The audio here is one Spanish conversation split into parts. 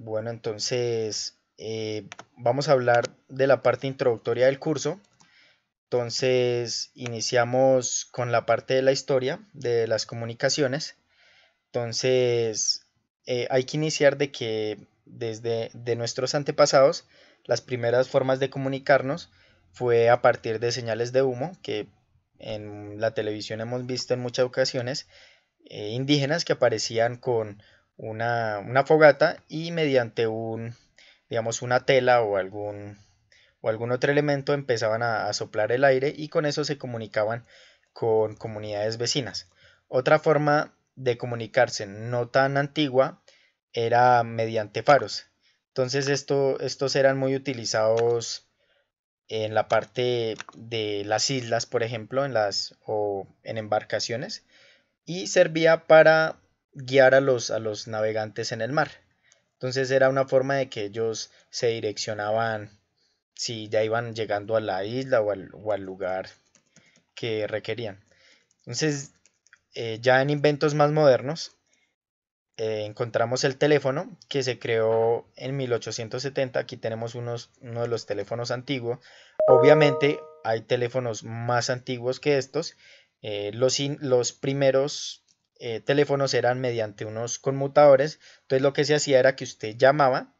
Bueno, entonces eh, vamos a hablar de la parte introductoria del curso. Entonces iniciamos con la parte de la historia de las comunicaciones. Entonces eh, hay que iniciar de que desde de nuestros antepasados las primeras formas de comunicarnos fue a partir de señales de humo que en la televisión hemos visto en muchas ocasiones eh, indígenas que aparecían con una, fogata y mediante un, digamos, una tela o algún, o algún otro elemento empezaban a, soplar el aire y con eso se comunicaban con comunidades vecinas. Otra forma de comunicarse no tan antigua era mediante faros. Entonces esto, estos eran muy utilizados en la parte de las islas, por ejemplo, en las o en embarcaciones y servía para guiar a los, a los navegantes en el mar. Entonces era una forma de que ellos se direccionaban si ya iban llegando a la isla o al, o al lugar que requerían. Entonces, eh, ya en inventos más modernos, eh, encontramos el teléfono que se creó en 1870. Aquí tenemos unos, uno de los teléfonos antiguos. Obviamente hay teléfonos más antiguos que estos. Eh, los primeros eh, teléfonos eran mediante unos conmutadores. Entonces lo que se hacía era que usted llamaba,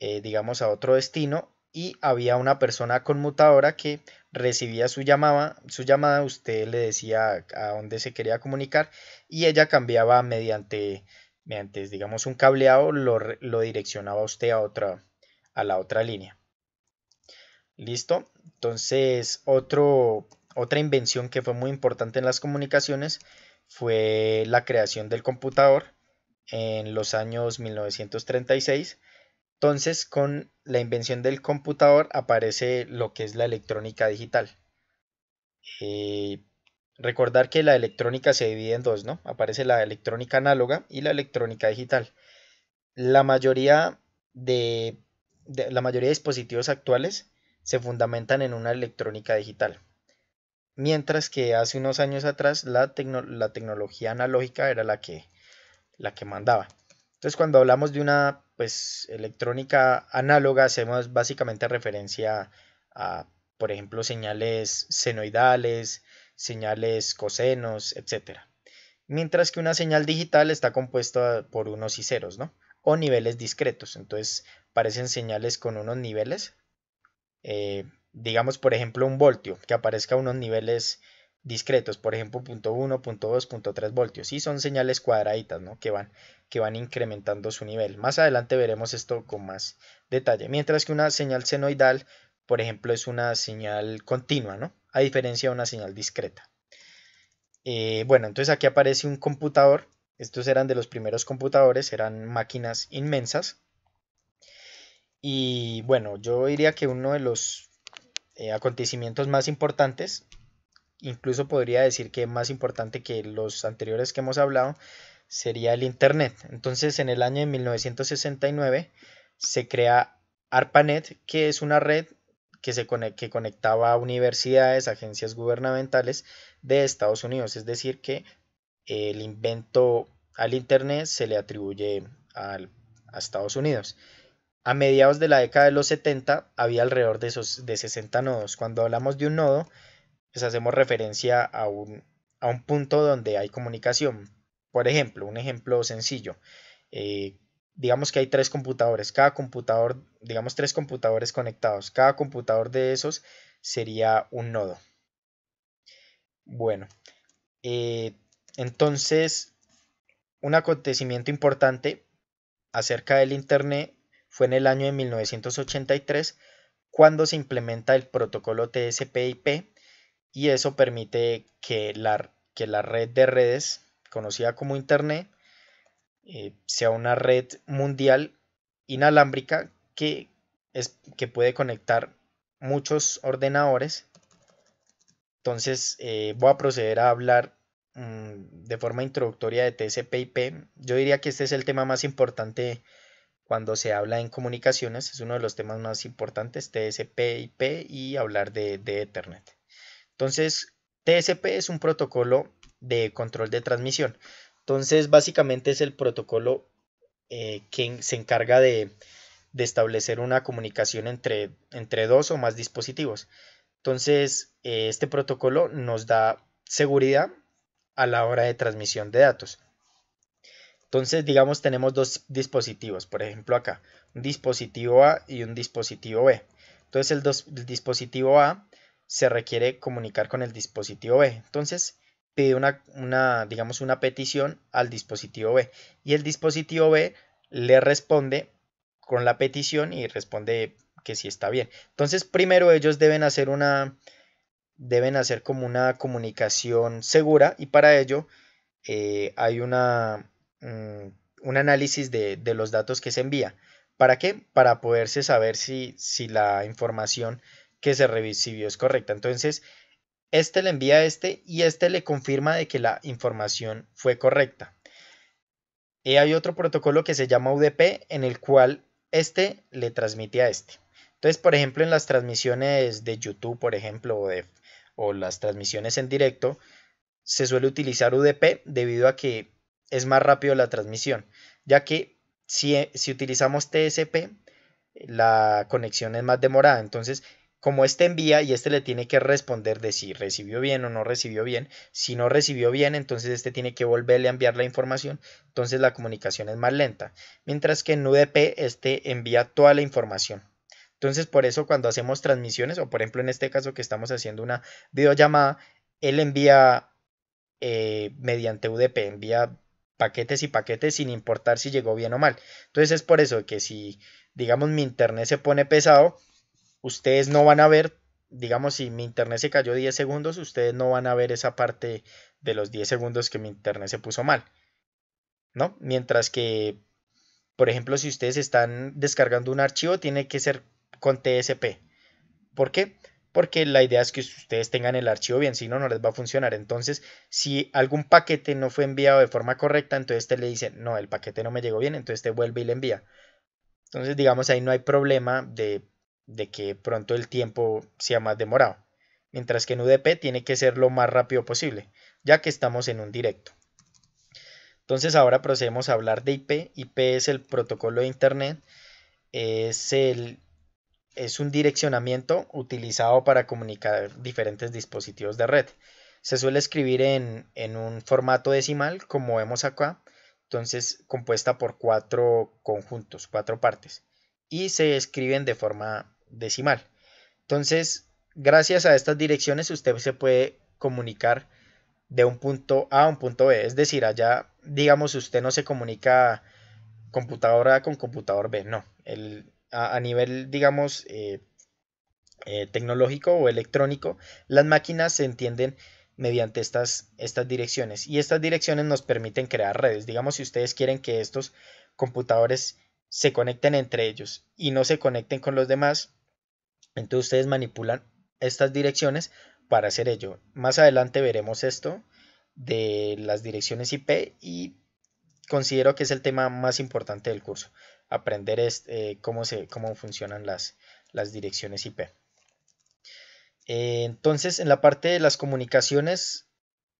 eh, digamos, a otro destino y había una persona conmutadora que recibía su llamada, su llamada, usted le decía a dónde se quería comunicar y ella cambiaba mediante, mediante digamos, un cableado, lo, direccionaba usted a, otra, a la otra línea. Listo. Entonces, otro, otra invención que fue muy importante en las comunicaciones fue la creación del computador en los años 1936. Entonces, con la invención del computador aparece lo que es la electrónica digital. Eh, recordar que la electrónica se divide en dos, ¿no? Aparece la electrónica análoga y la electrónica digital. La mayoría de la mayoría de dispositivos actuales se fundamentan en una electrónica digital mientras que hace unos años atrás la, tecnología analógica era la que, la que mandaba. Entonces cuando hablamos de una pues, electrónica análoga hacemos básicamente referencia a, por ejemplo, señales senoidales, señales cosenos, etc. Mientras que una señal digital está compuesta por unos y ceros, ¿no? O niveles discretos. Entonces parecen señales con unos niveles, eh, digamos por ejemplo un voltio, que aparezca a unos niveles discretos, por ejemplo punto .1, punto .2, .3 voltios, y son señales cuadraditas, ¿no? Que van, que van incrementando su nivel. Más adelante veremos esto con más detalle. Mientras que una señal senoidal, por ejemplo, es una señal continua, ¿no? A diferencia de una señal discreta. Eh, bueno, entonces aquí aparece un computador. Estos eran de los primeros computadores, eran máquinas inmensas. Y bueno, yo diría que uno de los eh, acontecimientos más importantes, incluso podría decir que más importante que los anteriores que hemos hablado, sería el Internet. Entonces, en el año de 1969 se crea ARPANET, que es una red que, se que conectaba a universidades, agencias gubernamentales de Estados Unidos. Es decir, que el invento al Internet se le atribuye a Estados Unidos. A mediados de la década de los 70 había alrededor de, esos, 60 nodos. Cuando hablamos de un nodo, pues hacemos referencia a un, a un punto donde hay comunicación. Por ejemplo, un ejemplo sencillo. Eh, digamos que hay tres computadores, cada computador, digamos tres computadores conectados, cada computador de esos sería un nodo. Bueno, eh, entonces un acontecimiento importante acerca del Internet fue en el año de 1983 cuando se implementa el protocolo TSP/IP y eso permite que la, que la red de redes, conocida como Internet, eh, sea una red mundial inalámbrica que, es, que puede conectar muchos ordenadores. Entonces eh, voy a proceder a hablar mm, de forma introductoria de TCP/IP. Yo diría que este es el tema más importante cuando se habla en comunicaciones, es uno de los temas más importantes, TSP, IP y hablar de, de Ethernet. Entonces, TSP es un protocolo de control de transmisión. Entonces, básicamente es el protocolo eh, que se encarga de, establecer una comunicación entre, entre, dos o más dispositivos. Entonces, eh, este protocolo nos da seguridad a la hora de transmisión de datos. Entonces, digamos, tenemos dos dispositivos, por ejemplo acá, un dispositivo A y un dispositivo B. Entonces, el, dispositivo A se requiere comunicar con el dispositivo B. Entonces, pide una, digamos, una petición al dispositivo B. Y el dispositivo B le responde con la petición y responde que sí está bien. Entonces, primero ellos deben hacer una, deben hacer como una comunicación segura y para ello eh, hay una, Mm, un análisis de, los datos que se envía. ¿Para qué? Para poderse saber si, si la información que se recibió es correcta. Entonces, este le envía a este y este le confirma de que la información fue correcta. Y hay otro protocolo que se llama UDP en el cual este le transmite a este. Entonces, por ejemplo, en las transmisiones de YouTube, por ejemplo, o las transmisiones en directo, se suele utilizar UDP debido a que es más rápido la transmisión, ya que si, si utilizamos TSP, la conexión es más demorada. Entonces, como este envía y este le tiene que responder de si recibió bien o no recibió bien, si no recibió bien, entonces este tiene que volverle a enviar la información, entonces la comunicación es más lenta. Mientras que en UDP este envía toda la información. Entonces, por eso cuando hacemos transmisiones, o por ejemplo en este caso que estamos haciendo una videollamada, él envía eh, mediante UDP, envía paquetes y paquetes sin importar si llegó bien o mal. Entonces es por eso que si, digamos, mi internet se pone pesado, ustedes no van a ver, digamos, si mi internet se cayó 10 segundos, ustedes no van a ver esa parte de los 10 segundos que mi internet se puso mal. ¿No? Mientras que, por ejemplo, si ustedes están descargando un archivo, tiene que ser con TSP. ¿Por qué? porque la idea es que ustedes tengan el archivo bien, si no, no les va a funcionar. Entonces, si algún paquete no fue enviado de forma correcta, entonces te este le dice, no, el paquete no me llegó bien, entonces te este vuelve y le envía. Entonces, digamos, ahí no hay problema de, de que pronto el tiempo sea más demorado. Mientras que en UDP tiene que ser lo más rápido posible, ya que estamos en un directo. Entonces ahora procedemos a hablar de IP. IP es el protocolo de Internet. Es el es un direccionamiento utilizado para comunicar diferentes dispositivos de red. Se suele escribir en, un formato decimal, como vemos acá, entonces compuesta por cuatro conjuntos, cuatro partes, y se escriben de forma decimal. Entonces, gracias a estas direcciones, usted se puede comunicar de un punto A a un punto B. Es decir, allá, digamos, usted no se comunica computadora A con computador B, no. El, a, nivel, digamos, eh, eh, tecnológico o electrónico, las máquinas se entienden mediante estas, estas direcciones. Y estas direcciones nos permiten crear redes. Digamos, si ustedes quieren que estos computadores se conecten entre ellos y no se conecten con los demás, entonces ustedes manipulan estas direcciones para hacer ello. Más adelante veremos esto de las direcciones IP y considero que es el tema más importante del curso aprender eh, cómo, se, cómo funcionan las, las direcciones IP. Eh, entonces, en la parte de las comunicaciones,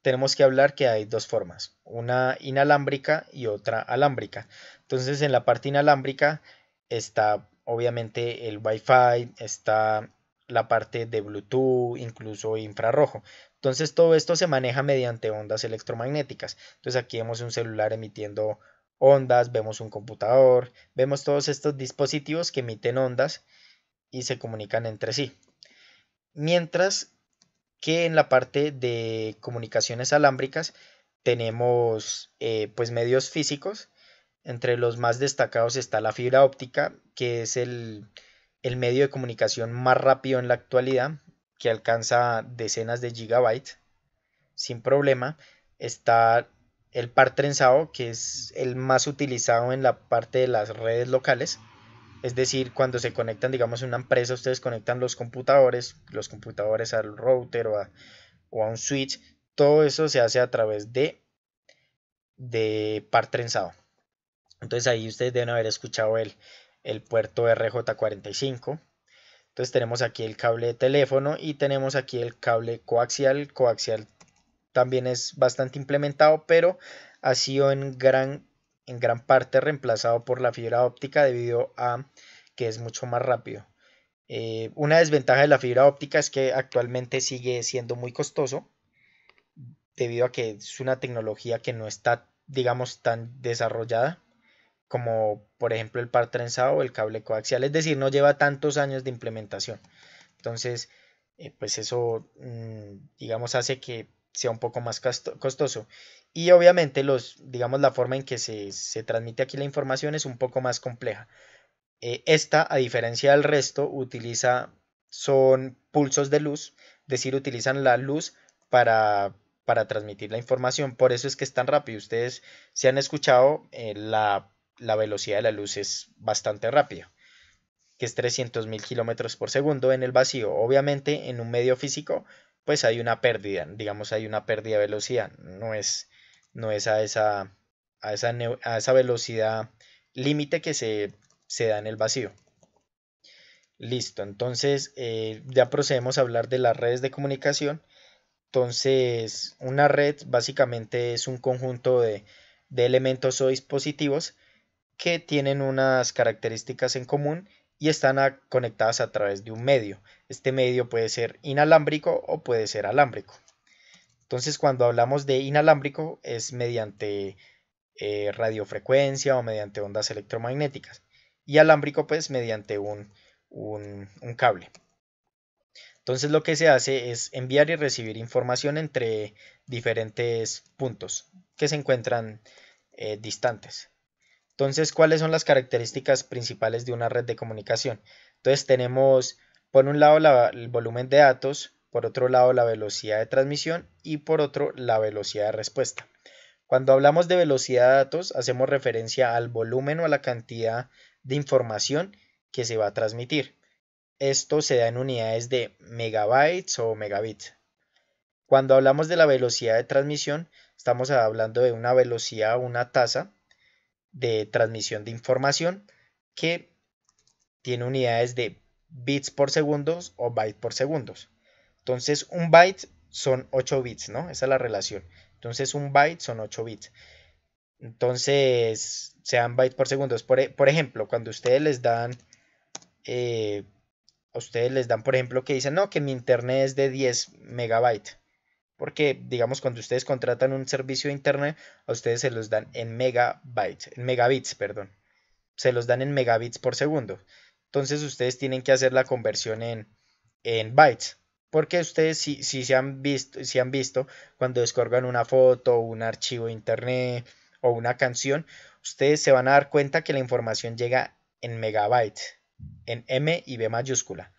tenemos que hablar que hay dos formas, una inalámbrica y otra alámbrica. Entonces, en la parte inalámbrica está obviamente el Wi-Fi, está la parte de Bluetooth, incluso infrarrojo. Entonces todo esto se maneja mediante ondas electromagnéticas. Entonces aquí vemos un celular emitiendo ondas, vemos un computador, vemos todos estos dispositivos que emiten ondas y se comunican entre sí. Mientras que en la parte de comunicaciones alámbricas tenemos eh, pues medios físicos. Entre los más destacados está la fibra óptica, que es el, el medio de comunicación más rápido en la actualidad, que alcanza decenas de gigabytes sin problema. Está el par trenzado, que es el más utilizado en la parte de las redes locales. Es decir, cuando se conectan, digamos, en una empresa, ustedes conectan los computadores, los computadores al router o a, un switch. Todo eso se hace a través de, de par trenzado. Entonces ahí ustedes deben haber escuchado el, el puerto RJ45. Entonces tenemos aquí el cable de teléfono y tenemos aquí el cable coaxial, coaxial también es bastante implementado, pero ha sido en gran, en gran parte reemplazado por la fibra óptica debido a que es mucho más rápido. Eh, una desventaja de la fibra óptica es que actualmente sigue siendo muy costoso debido a que es una tecnología que no está, digamos, tan desarrollada como por ejemplo el par trenzado o el cable coaxial, es decir, no lleva tantos años de implementación. Entonces, eh, pues eso, mm, digamos, hace que sea un poco más costoso. Y obviamente los, digamos, la forma en que se, transmite aquí la información es un poco más compleja. Eh, esta, a diferencia del resto, utiliza, son pulsos de luz, es decir, utilizan la luz para, transmitir la información. Por eso es que es tan rápido. Ustedes se han escuchado, eh, la, velocidad de la luz es bastante rápida que es 300.000 kilómetros por segundo en el vacío. Obviamente, en un medio físico, pues hay una pérdida, digamos hay una pérdida de velocidad, no es, no es a, esa, esa, a esa velocidad límite que se, da en el vacío. Listo, entonces eh, ya procedemos a hablar de las redes de comunicación. Entonces, una red básicamente es un conjunto de, de elementos o dispositivos que tienen unas características en común y están conectadas a través de un medio. Este medio puede ser inalámbrico o puede ser alámbrico. Entonces cuando hablamos de inalámbrico es mediante eh, radiofrecuencia o mediante ondas electromagnéticas y alámbrico pues mediante un, cable. Entonces lo que se hace es enviar y recibir información entre diferentes puntos que se encuentran eh, distantes. Entonces, ¿cuáles son las características principales de una red de comunicación? Entonces, tenemos por un lado el volumen de datos, por otro lado la velocidad de transmisión y por otro la velocidad de respuesta. Cuando hablamos de velocidad de datos, hacemos referencia al volumen o a la cantidad de información que se va a transmitir. Esto se da en unidades de megabytes o megabits. Cuando hablamos de la velocidad de transmisión, estamos hablando de una velocidad o una tasa de transmisión de información que tiene unidades de bits por segundos o bytes por segundos. Entonces un byte son 8 bits, ¿no? Esa es la relación. Entonces un byte son 8 bits. Entonces sean bytes por segundos. Por, e, ejemplo, cuando ustedes les dan, eh, ustedes les dan, por ejemplo, que dicen, no, que mi internet es de 10 megabytes. Porque, digamos, cuando ustedes contratan un servicio de internet, a ustedes se los dan en megabytes, en megabits, perdón. Se los dan en megabits por segundo. Entonces ustedes tienen que hacer la conversión en, bytes. Porque ustedes si, se han visto, si han visto cuando descargan una foto, un archivo de internet o una canción, ustedes se van a dar cuenta que la información llega en megabytes, en M y B mayúscula.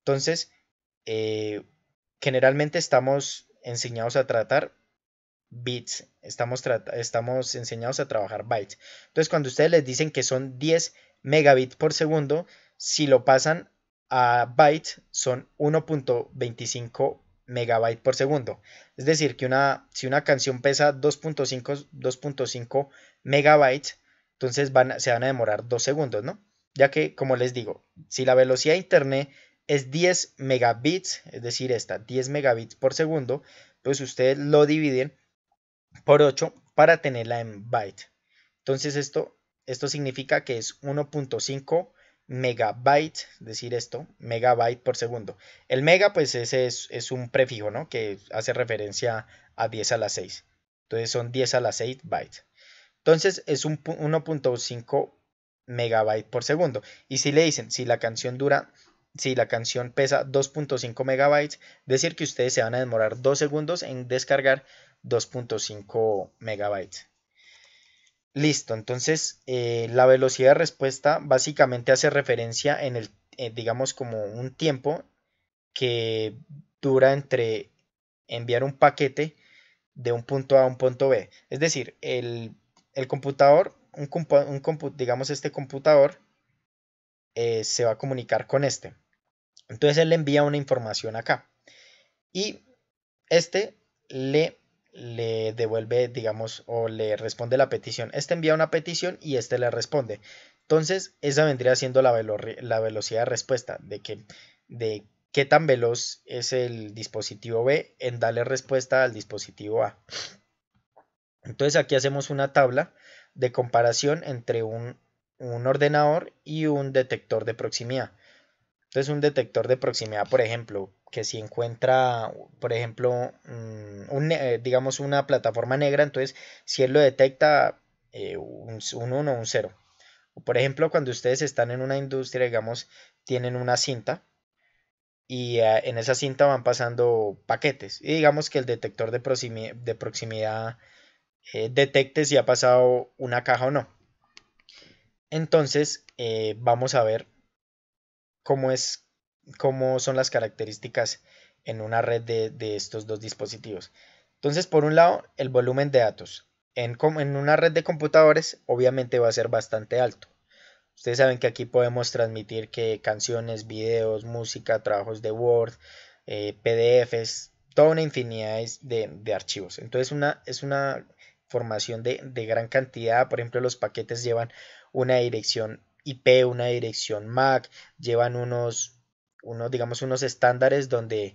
Entonces, eh, generalmente estamos enseñados a tratar bits, estamos, estamos enseñados a trabajar bytes. Entonces, cuando ustedes les dicen que son 10 megabits por segundo, si lo pasan a bytes, son 1.25 megabytes por segundo. Es decir, que una, si una canción pesa 2.5 megabytes, entonces van, se van a demorar 2 segundos, ¿no? Ya que, como les digo, si la velocidad de internet es 10 megabits, es decir, esta 10 megabits por segundo, pues ustedes lo dividen por 8 para tenerla en byte. Entonces esto, esto significa que es 1.5 megabytes, es decir esto, megabyte por segundo. El mega pues ese es, un prefijo, ¿no? Que hace referencia a 10 a la 6. Entonces son 10 a la 6 bytes. Entonces es un 1.5 megabyte por segundo. Y si le dicen, si la canción dura si la canción pesa 2.5 megabytes, decir que ustedes se van a demorar dos segundos en descargar 2.5 megabytes. Listo, entonces eh, la velocidad de respuesta básicamente hace referencia en el, eh, digamos como un tiempo que dura entre enviar un paquete de un punto A a un punto B. Es decir, el, computador, digamos este computador, eh, se va a comunicar con este. Entonces él le envía una información acá. Y este le, le devuelve, digamos, o le responde la petición. Este envía una petición y este le responde. Entonces, esa vendría siendo la, velocidad de respuesta, de, que, de qué tan veloz es el dispositivo B en darle respuesta al dispositivo A. Entonces aquí hacemos una tabla de comparación entre un ordenador y un detector de proximidad. Entonces un detector de proximidad, por ejemplo, que si encuentra, por ejemplo, eh, digamos una plataforma negra, entonces si él lo detecta, eh, un 1 o un 0. Por ejemplo, cuando ustedes están en una industria, digamos, tienen una cinta y eh, en esa cinta van pasando paquetes. Y digamos que el detector de, proximidad detecte si ha pasado una caja o no. Entonces, vamos a ver cómo, es, cómo son las características en una red de, estos dos dispositivos. Entonces, por un lado, el volumen de datos. En, una red de computadores, obviamente va a ser bastante alto. Ustedes saben que aquí podemos transmitir que canciones, videos, música, trabajos de Word, eh, PDFs, toda una infinidad de, archivos. Entonces una, es una formación de, de, gran cantidad. Por ejemplo, los paquetes llevan una dirección IP, una dirección MAC, llevan unos, unos digamos, unos estándares donde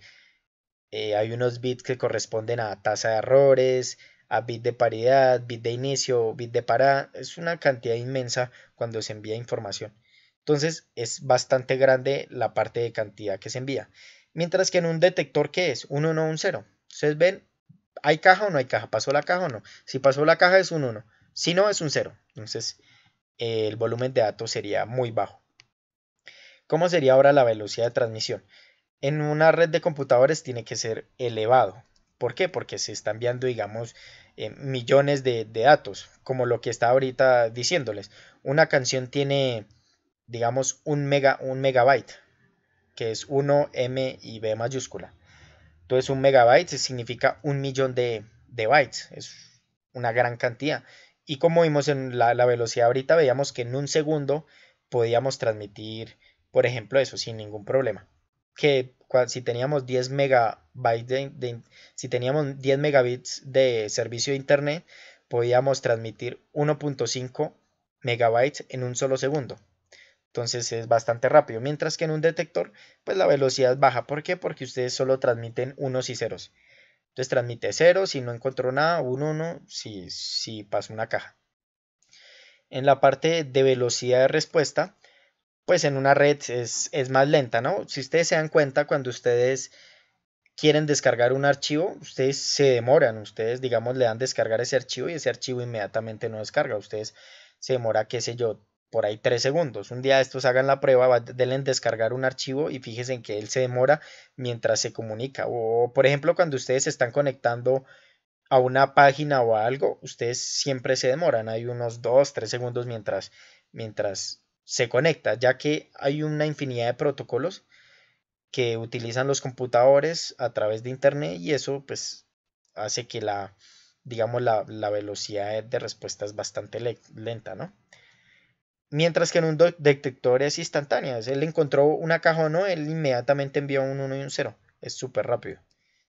eh, hay unos bits que corresponden a tasa de errores, a bit de paridad, bit de inicio, bit de parada. Es una cantidad inmensa cuando se envía información. Entonces es bastante grande la parte de cantidad que se envía. Mientras que en un detector, ¿qué es? Un 1 o un 0. Ustedes ven, ¿hay caja o no hay caja? ¿Pasó la caja o no? Si pasó la caja es un 1. Si no, es un 0. Entonces, el volumen de datos sería muy bajo. ¿Cómo sería ahora la velocidad de transmisión? En una red de computadores tiene que ser elevado. ¿Por qué? Porque se están enviando, digamos, eh, millones de, datos, como lo que está ahorita diciéndoles. Una canción tiene, digamos, un, mega, megabyte, que es 1 M y B mayúscula. Entonces, un megabyte significa un millón de, de bytes. Es una gran cantidad. Y como vimos en la, velocidad ahorita, veíamos que en un segundo podíamos transmitir, por ejemplo, eso sin ningún problema. Que si teníamos 10 megabytes de, si teníamos 10 megabits de servicio de internet, podíamos transmitir 1.5 megabytes en un solo segundo. Entonces es bastante rápido. Mientras que en un detector, pues la velocidad es baja. ¿Por qué? Porque ustedes solo transmiten unos y ceros. Entonces transmite 0, si no encontró nada, 1, 1, si, si pasó una caja. En la parte de velocidad de respuesta, pues en una red es, es, más lenta, ¿no? Si ustedes se dan cuenta, cuando ustedes quieren descargar un archivo, ustedes se demoran, ustedes, digamos, le dan descargar ese archivo y ese archivo inmediatamente no descarga, ustedes se demora, qué sé yo, por ahí tres segundos. Un día estos hagan la prueba, denle descargar un archivo y fíjense en que él se demora mientras se comunica. O por ejemplo, cuando ustedes se están conectando a una página o a algo, ustedes siempre se demoran. Hay unos dos, tres segundos mientras, mientras se conecta, ya que hay una infinidad de protocolos que utilizan los computadores a través de internet y eso pues hace que la digamos la, velocidad de respuesta es bastante lenta, ¿no? Mientras que en un detector es instantánea. Él encontró una caja o no, él inmediatamente envió un 1 y un 0. Es súper rápido.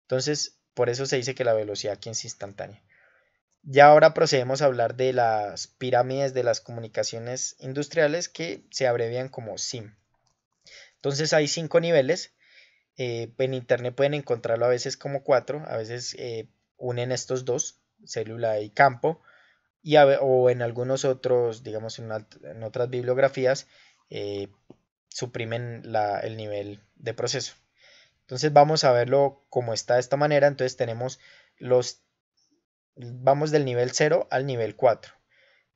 Entonces, por eso se dice que la velocidad aquí es instantánea. Ya ahora procedemos a hablar de las pirámides de las comunicaciones industriales que se abrevian como SIM. Entonces hay cinco niveles. Eh, en internet pueden encontrarlo a veces como cuatro, a veces eh, unen estos dos, célula y campo o en algunos otros, digamos, en, otras bibliografías, eh, suprimen el nivel de proceso. Entonces vamos a verlo como está de esta manera. Entonces tenemos los, vamos del nivel 0 al nivel 4.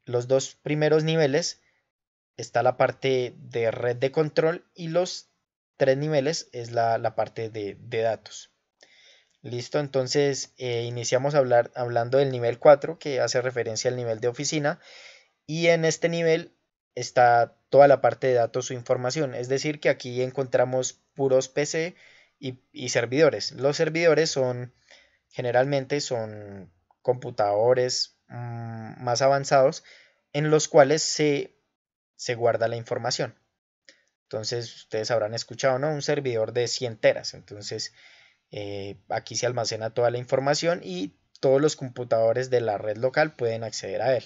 Los dos primeros niveles está la parte de red de control y los tres niveles es la, parte de datos. Listo, entonces eh, iniciamos a hablar, hablando del nivel 4 que hace referencia al nivel de oficina y en este nivel está toda la parte de datos o información, es decir, que aquí encontramos puros PC y, servidores. Los servidores son generalmente son computadores mm, más avanzados en los cuales se, se guarda la información. Entonces, ustedes habrán escuchado, ¿no? Un servidor de 100 teras. Entonces, eh, aquí se almacena toda la información y todos los computadores de la red local pueden acceder a él.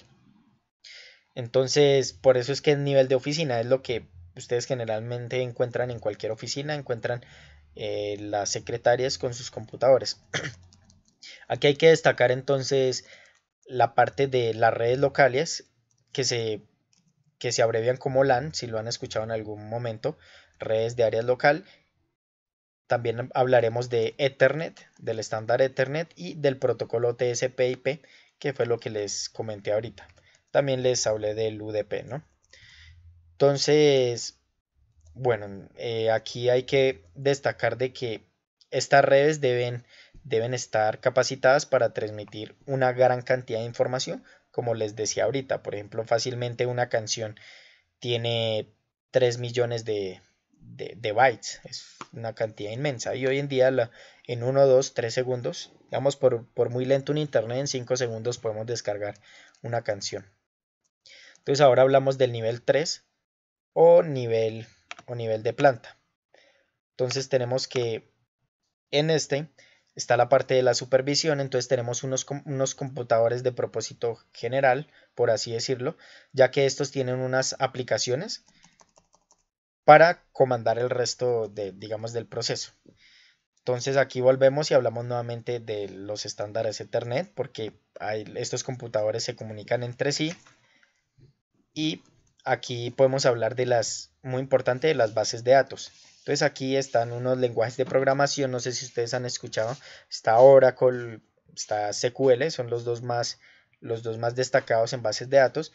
Entonces, por eso es que el nivel de oficina es lo que ustedes generalmente encuentran en cualquier oficina, encuentran eh, las secretarias con sus computadores. Aquí hay que destacar entonces la parte de las redes locales que se, que se abrevian como LAN, si lo han escuchado en algún momento, redes de área local, también hablaremos de Ethernet, del estándar Ethernet y del protocolo TCP/IP, que fue lo que les comenté ahorita. También les hablé del UDP, ¿no? Entonces, bueno, eh, aquí hay que destacar de que estas redes deben, deben estar capacitadas para transmitir una gran cantidad de información, como les decía ahorita. Por ejemplo, fácilmente una canción tiene 3 millones de, de, bytes, es una cantidad inmensa. Y hoy en día en 1, 2, 3 segundos, digamos por, por muy lento un internet, en 5 segundos podemos descargar una canción. Entonces ahora hablamos del nivel 3 o nivel, o nivel de planta. Entonces tenemos que en este está la parte de la supervisión, entonces tenemos unos, unos, computadores de propósito general, por así decirlo, ya que estos tienen unas aplicaciones para comandar el resto de, digamos, del proceso. Entonces aquí volvemos y hablamos nuevamente de los estándares Ethernet porque estos computadores se comunican entre sí y aquí podemos hablar de las, muy importante, de las bases de datos. Entonces aquí están unos lenguajes de programación, no sé si ustedes han escuchado, está Oracle, está SQL, son los dos más, los dos más destacados en bases de datos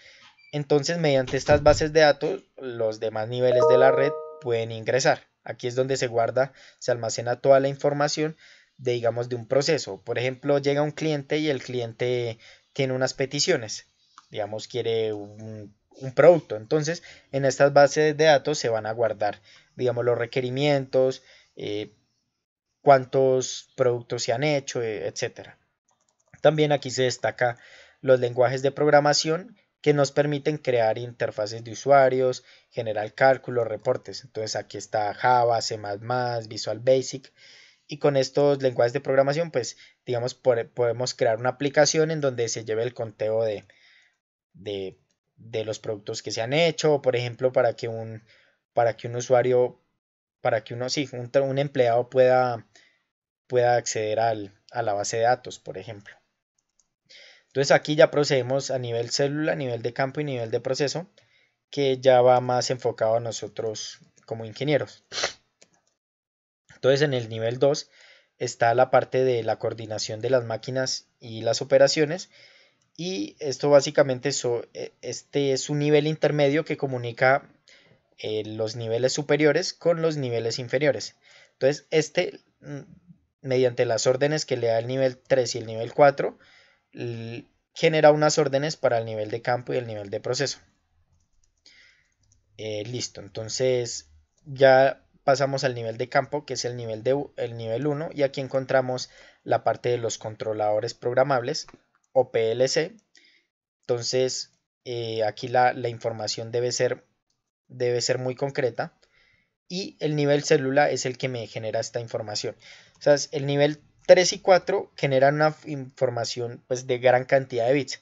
entonces, mediante estas bases de datos, los demás niveles de la red pueden ingresar. Aquí es donde se guarda, se almacena toda la información de, digamos, de un proceso. Por ejemplo, llega un cliente y el cliente tiene unas peticiones. Digamos, quiere un, producto. Entonces, en estas bases de datos se van a guardar, digamos, los requerimientos, eh, cuántos productos se han hecho, eh, etc. También aquí se destaca los lenguajes de programación que nos permiten crear interfaces de usuarios, generar cálculos, reportes. Entonces aquí está Java, C++, Visual Basic y con estos lenguajes de programación pues digamos podemos crear una aplicación en donde se lleve el conteo de, de, los productos que se han hecho, por ejemplo para que un, para que un usuario, para que uno, sí, un, empleado pueda, pueda acceder a la base de datos, por ejemplo. Entonces aquí ya procedemos a nivel célula, a nivel de campo y nivel de proceso, que ya va más enfocado a nosotros como ingenieros. Entonces en el nivel 2 está la parte de la coordinación de las máquinas y las operaciones. Y esto básicamente e, este es un nivel intermedio que comunica eh, los niveles superiores con los niveles inferiores. Entonces este, mm, mediante las órdenes que le da el nivel 3 y el nivel 4, genera unas órdenes para el nivel de campo y el nivel de proceso. Eh, listo, entonces ya pasamos al nivel de campo, que es el nivel, de, el nivel 1, y aquí encontramos la parte de los controladores programables o PLC. Entonces, eh, aquí la, la, información debe ser, debe ser muy concreta. Y el nivel célula es el que me genera esta información. O sea, el nivel 3 y 4 generan una información pues, de gran cantidad de bits.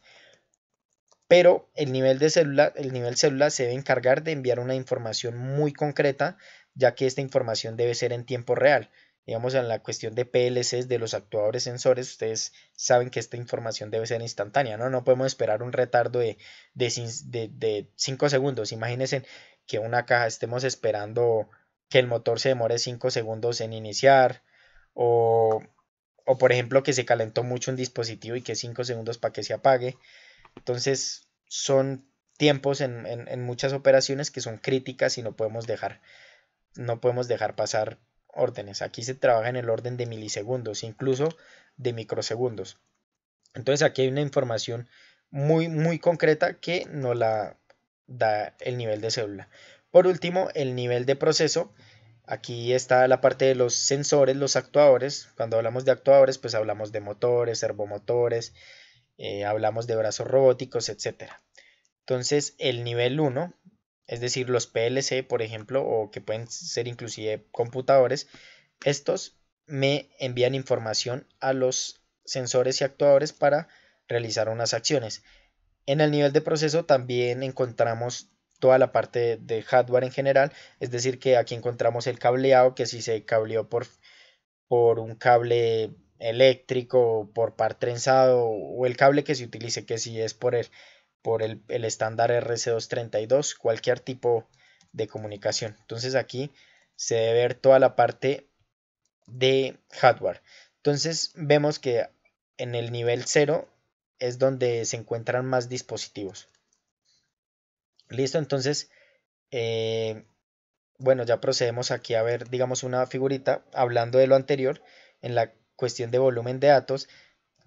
Pero el nivel de célula, el nivel se debe encargar de enviar una información muy concreta, ya que esta información debe ser en tiempo real. Digamos, en la cuestión de PLCs, de los actuadores sensores, ustedes saben que esta información debe ser instantánea, ¿no? No podemos esperar un retardo de 5 de, segundos. Imagínense que una caja estemos esperando que el motor se demore 5 segundos en iniciar o o por ejemplo que se calentó mucho un dispositivo y que 5 segundos para que se apague. Entonces son tiempos en, muchas operaciones que son críticas y no podemos dejar, no podemos dejar pasar órdenes. Aquí se trabaja en el orden de milisegundos, incluso de microsegundos. Entonces aquí hay una información muy, muy concreta que no la da el nivel de célula. Por último, el nivel de proceso Aquí está la parte de los sensores, los actuadores. Cuando hablamos de actuadores, pues hablamos de motores, servomotores, eh, hablamos de brazos robóticos, etc. Entonces, el nivel 1, es decir, los PLC, por ejemplo, o que pueden ser inclusive computadores, estos me envían información a los sensores y actuadores para realizar unas acciones. En el nivel de proceso también encontramos toda la parte de hardware en general. Es decir, que aquí encontramos el cableado, que si se cableó por, por un cable eléctrico, por par trenzado o el cable que se utilice, que si es por el, por el estándar RC232, cualquier tipo de comunicación. Entonces aquí se debe ver toda la parte de hardware. Entonces vemos que en el nivel 0 es donde se encuentran más dispositivos. Listo, entonces, eh, bueno, ya procedemos aquí a ver, digamos, una figurita hablando de lo anterior en la cuestión de volumen de datos,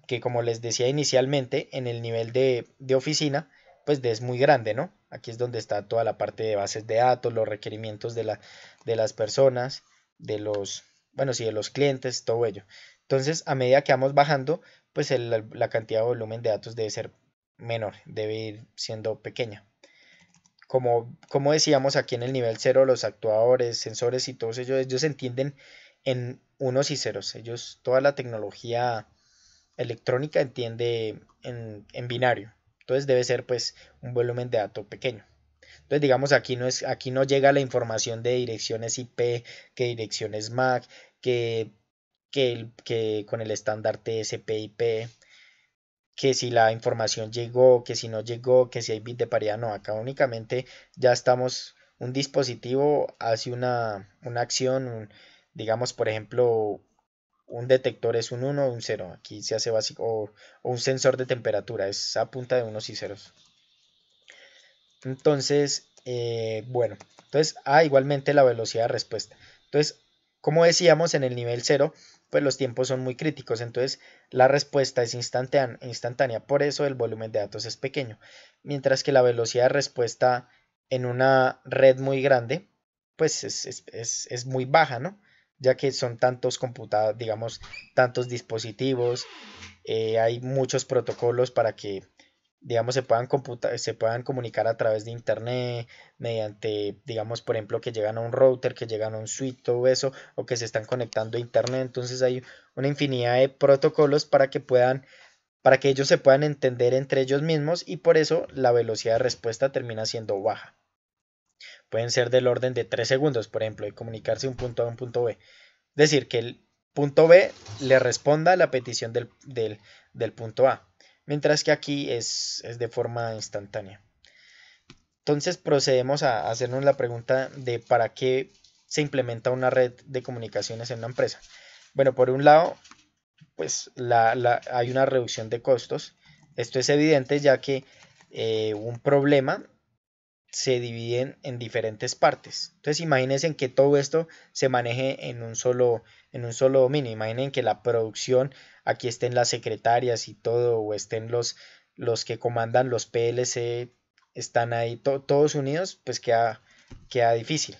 que como les decía inicialmente, en el nivel de, de oficina, pues es muy grande, ¿no? Aquí es donde está toda la parte de bases de datos, los requerimientos de, la, de las personas, de los, bueno, sí, de los clientes, todo ello. Entonces, a medida que vamos bajando, pues la cantidad de volumen de datos debe ser menor, debe ir siendo pequeña como, decíamos aquí en el nivel cero, los actuadores, sensores y todos ellos, ellos se entienden en unos y ceros. Ellos, toda la tecnología electrónica entiende en, binario. Entonces debe ser pues un volumen de dato pequeño. Entonces, digamos, aquí no, es, aquí no llega la información de direcciones IP, que direcciones MAC, que, que, con el estándar IP que si la información llegó, que si no llegó, que si hay bit de paridad, no, acá únicamente ya estamos, un dispositivo hace una, una acción, digamos por ejemplo un detector es un 1 o un 0, aquí se hace básico, o, un sensor de temperatura, es a punta de unos y ceros. Entonces, eh, bueno, entonces, ah, igualmente la velocidad de respuesta. Entonces, como decíamos en el nivel 0, pues los tiempos son muy críticos, entonces la respuesta es instantánea, por eso el volumen de datos es pequeño, mientras que la velocidad de respuesta en una red muy grande, pues es, muy baja, ¿no? Ya que son tantos computadores, digamos, tantos dispositivos, eh, hay muchos protocolos para que digamos, se puedan, se puedan comunicar a través de internet, mediante, digamos, por ejemplo, que llegan a un router, que llegan a un suite, o eso, o que se están conectando a internet. Entonces hay una infinidad de protocolos para que puedan, para que ellos se puedan entender entre ellos mismos y por eso la velocidad de respuesta termina siendo baja. Pueden ser del orden de 3 segundos, por ejemplo, de comunicarse un punto A un punto B. Es decir, que el punto B le responda a la petición del, del punto A mientras que aquí es, de forma instantánea. Entonces procedemos a hacernos la pregunta de para qué se implementa una red de comunicaciones en una empresa. Bueno, por un lado, pues hay una reducción de costos. Esto es evidente ya que eh, un problema se dividen en diferentes partes. Entonces imagínense que todo esto se maneje en un solo, en un solo dominio. Imaginen que la producción, aquí estén las secretarias y todo, o estén los, los que comandan los PLC, están ahí todos unidos, pues queda, queda difícil.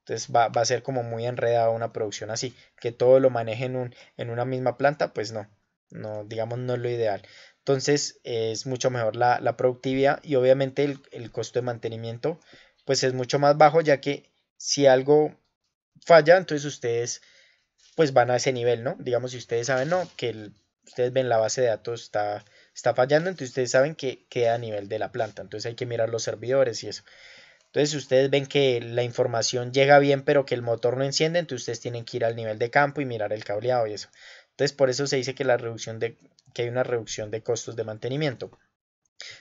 Entonces va, a ser como muy enredada una producción así. Que todo lo maneje en, un, en una misma planta, pues no no, digamos, no es lo ideal. Entonces es mucho mejor la, productividad y obviamente el, costo de mantenimiento pues es mucho más bajo ya que si algo falla entonces ustedes pues van a ese nivel, ¿no? Digamos si ustedes saben, ¿no? Que ustedes ven la base de datos está, está fallando entonces ustedes saben que queda a nivel de la planta, entonces hay que mirar los servidores y eso. Entonces si ustedes ven que la información llega bien pero que el motor no enciende entonces ustedes tienen que ir al nivel de campo y mirar el cableado y eso. Entonces, por eso se dice que, hay una reducción de costos de mantenimiento.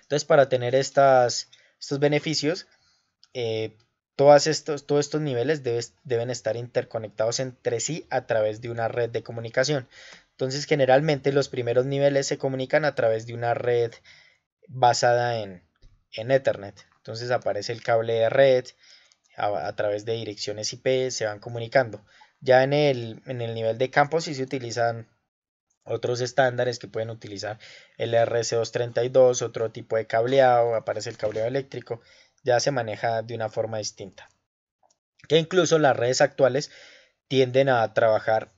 Entonces, para tener estos beneficios, eh, todos estos niveles deben estar interconectados entre sí a través de una red de comunicación. Entonces, generalmente los primeros niveles se comunican a través de una red basada en, Ethernet. Entonces aparece el cable de red a través de direcciones IP, se van comunicando. Ya en el, nivel de campo sí se utilizan otros estándares que pueden utilizar el RC232, otro tipo de cableado, aparece el cableado eléctrico, ya se maneja de una forma distinta. Que incluso las redes actuales tienden a trabajar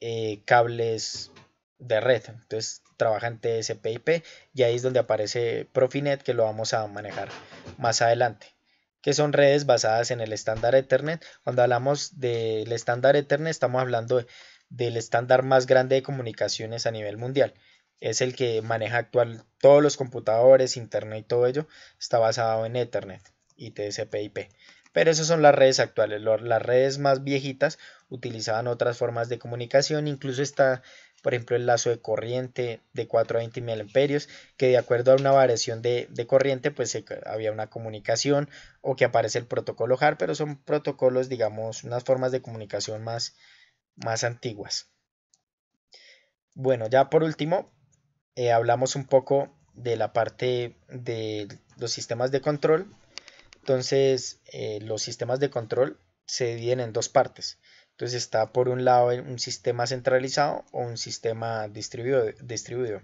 eh, cables de red, entonces trabajan TCP/IP y ahí es donde aparece Profinet que lo vamos a manejar más adelante que son redes basadas en el estándar Ethernet. Cuando hablamos del estándar Ethernet, estamos hablando del estándar más grande de comunicaciones a nivel mundial. Es el que maneja actual todos los computadores, internet y todo ello. Está basado en Ethernet y TCP/IP. Pero esas son las redes actuales. Las redes más viejitas utilizaban otras formas de comunicación. Incluso está por ejemplo el lazo de corriente de 4 a 20 mil amperios, que de acuerdo a una variación de, corriente pues había una comunicación o que aparece el protocolo HAR, pero son protocolos, digamos, unas formas de comunicación más, más antiguas. Bueno, ya por último, eh, hablamos un poco de la parte de los sistemas de control. Entonces, eh, los sistemas de control se dividen en dos partes. Entonces está por un lado un sistema centralizado o un sistema distribuido. distribuido.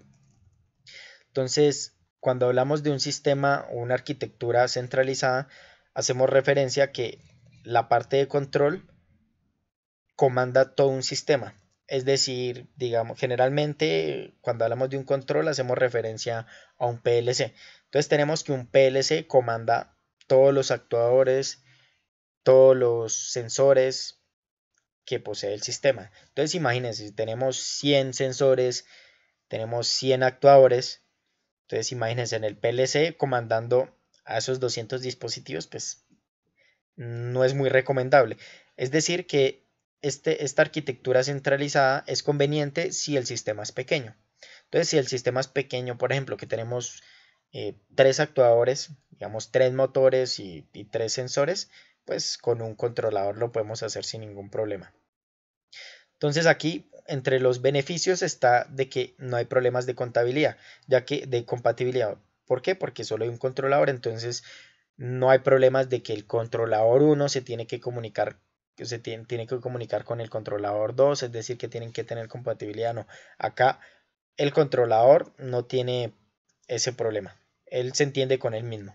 Entonces, cuando hablamos de un sistema o una arquitectura centralizada, hacemos referencia a que la parte de control comanda todo un sistema. Es decir, digamos, generalmente cuando hablamos de un control hacemos referencia a un PLC. Entonces tenemos que un PLC comanda todos los actuadores, todos los sensores, que posee el sistema. Entonces imagínense, si tenemos 100 sensores, tenemos 100 actuadores, entonces imagínense en el PLC comandando a esos 200 dispositivos, pues no es muy recomendable. Es decir, que este, esta arquitectura centralizada es conveniente si el sistema es pequeño. Entonces, si el sistema es pequeño, por ejemplo, que tenemos eh, tres actuadores, digamos tres motores y, y tres sensores, pues con un controlador lo podemos hacer sin ningún problema. Entonces aquí entre los beneficios está de que no hay problemas de contabilidad, ya que de compatibilidad. ¿Por qué? Porque solo hay un controlador, entonces no hay problemas de que el controlador 1 se tiene que comunicar se tiene, que comunicar con el controlador 2, es decir, que tienen que tener compatibilidad, no. Acá el controlador no tiene ese problema. Él se entiende con él mismo.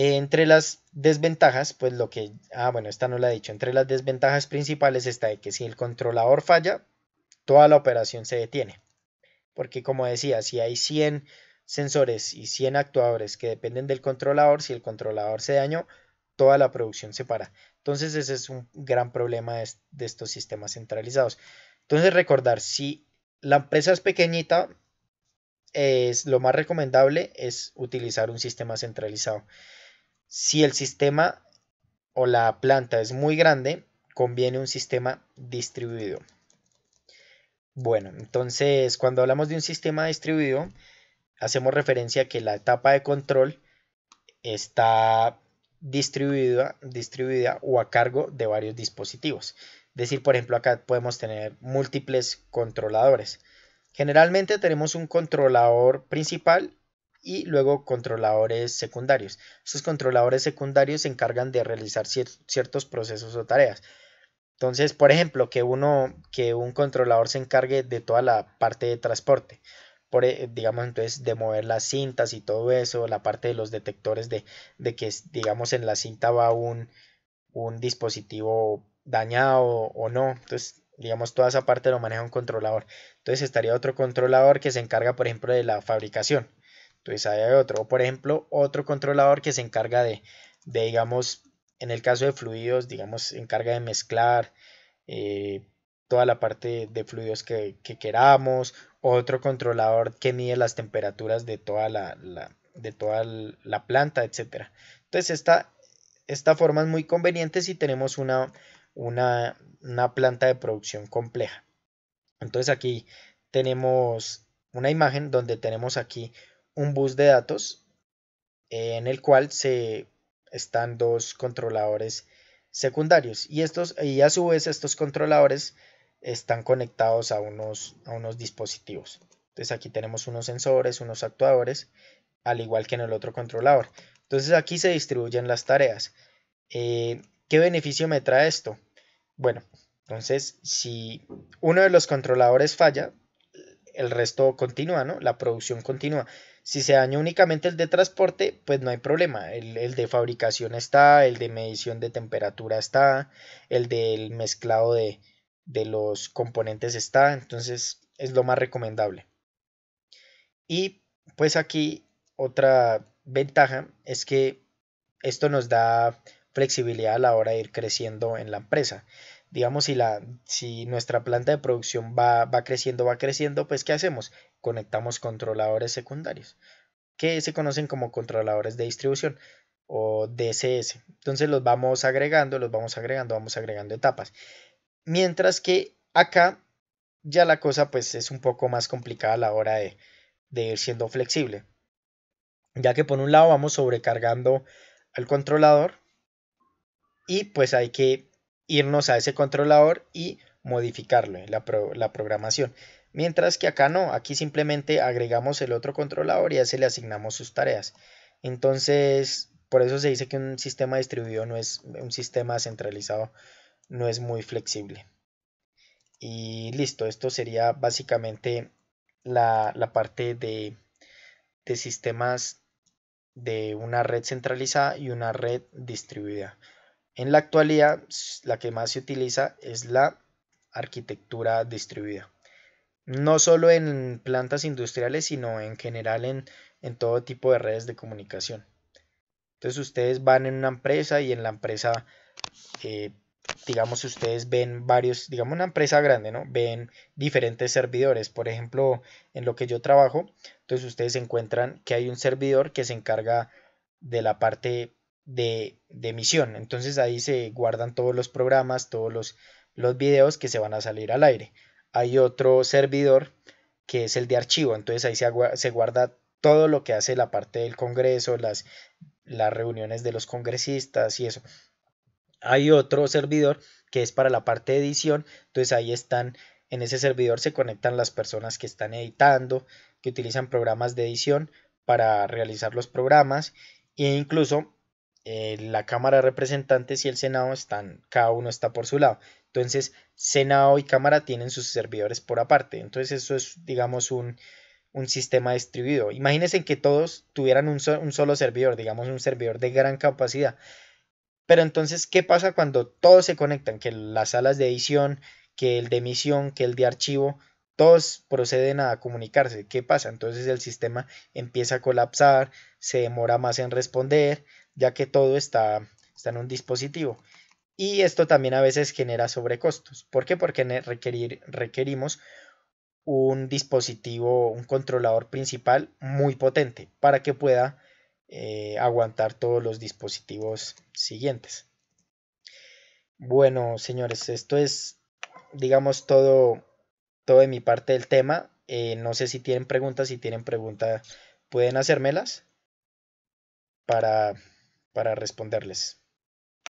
Eh, entre las desventajas, pues lo que, ah, bueno, esta no la he dicho, entre las desventajas principales está de que si el controlador falla, toda la operación se detiene. Porque como decía, si hay 100 sensores y 100 actuadores que dependen del controlador, si el controlador se dañó, toda la producción se para. Entonces ese es un gran problema de, de estos sistemas centralizados. Entonces recordar, si la empresa es pequeñita, es, lo más recomendable es utilizar un sistema centralizado. Si el sistema o la planta es muy grande, conviene un sistema distribuido. Bueno, entonces cuando hablamos de un sistema distribuido, hacemos referencia a que la etapa de control está distribuida, distribuida o a cargo de varios dispositivos. Es decir, por ejemplo, acá podemos tener múltiples controladores. Generalmente tenemos un controlador principal y luego controladores secundarios. Estos controladores secundarios se encargan de realizar ciertos procesos o tareas. Entonces, por ejemplo, que uno, que un controlador se encargue de toda la parte de transporte. Por, e, digamos entonces de mover las cintas y todo eso, la parte de los detectores de, de que digamos en la cinta va un, un dispositivo dañado o no. Entonces, digamos, toda esa parte lo maneja un controlador. Entonces estaría otro controlador que se encarga, por ejemplo, de la fabricación. Entonces hay otro. O por ejemplo, otro controlador que se encarga de, digamos, en el caso de fluidos, digamos, se encarga de mezclar eh, toda la parte de fluidos que, queramos. Otro controlador que mide las temperaturas de toda la, de toda la planta, etcétera. Entonces, esta, esta forma es muy conveniente si tenemos una, una, una, planta de producción compleja. Entonces, aquí tenemos una imagen donde tenemos aquí un bus de datos eh, en el cual se están dos controladores secundarios y estos y a su vez estos controladores están conectados a unos, a unos dispositivos entonces aquí tenemos unos sensores unos actuadores al igual que en el otro controlador entonces aquí se distribuyen las tareas eh, qué beneficio me trae esto bueno entonces si uno de los controladores falla el resto continúa no la producción continúa si se daña únicamente el de transporte, pues no hay problema. El, de fabricación está, el de medición de temperatura está, el del mezclado de, los componentes está. Entonces es lo más recomendable. Y pues aquí otra ventaja es que esto nos da flexibilidad a la hora de ir creciendo en la empresa. Digamos, si, la, si nuestra planta de producción va creciendo, va creciendo, pues ¿qué hacemos? conectamos controladores secundarios, que se conocen como controladores de distribución o DSS. Entonces los vamos agregando, los vamos agregando, vamos agregando etapas. Mientras que acá ya la cosa pues es un poco más complicada a la hora de, ir siendo flexible. Ya que por un lado vamos sobrecargando al controlador y pues hay que irnos a ese controlador y modificarlo, la, la programación. Mientras que acá no, aquí simplemente agregamos el otro controlador y a ese le asignamos sus tareas. Entonces, por eso se dice que un sistema distribuido no es un sistema centralizado, no es muy flexible. Y listo, esto sería básicamente la, parte de sistemas de una red centralizada y una red distribuida. En la actualidad, la que más se utiliza es la arquitectura distribuida no solo en plantas industriales, sino en general en, todo tipo de redes de comunicación. Entonces ustedes van en una empresa y en la empresa, eh, digamos, ustedes ven varios, digamos una empresa grande, ¿no? Ven diferentes servidores. Por ejemplo, en lo que yo trabajo, entonces ustedes encuentran que hay un servidor que se encarga de la parte de, emisión. Entonces ahí se guardan todos los programas, todos los, los videos que se van a salir al aire hay otro servidor que es el de archivo, entonces ahí se, se guarda todo lo que hace la parte del Congreso, las, las reuniones de los congresistas y eso. Hay otro servidor que es para la parte de edición, entonces ahí están, en ese servidor se conectan las personas que están editando, que utilizan programas de edición para realizar los programas e incluso eh, la Cámara de Representantes y el Senado están, cada uno está por su lado. Entonces, Senado y Cámara tienen sus servidores por aparte. Entonces, eso es, digamos, un, sistema distribuido. Imagínense que todos tuvieran un, un solo servidor, digamos, un servidor de gran capacidad. Pero entonces, ¿qué pasa cuando todos se conectan? Que las salas de edición, que el de emisión, que el de archivo, todos proceden a comunicarse. ¿Qué pasa? Entonces el sistema empieza a colapsar, se demora más en responder, ya que todo está, está en un dispositivo. Y esto también a veces genera sobrecostos. ¿Por qué? Porque requerir, requerimos un dispositivo, un controlador principal muy potente para que pueda eh, aguantar todos los dispositivos siguientes. Bueno, señores, esto es, digamos, todo todo de mi parte del tema. Eh, no sé si tienen preguntas, si tienen preguntas, pueden hacérmelas para, para responderles.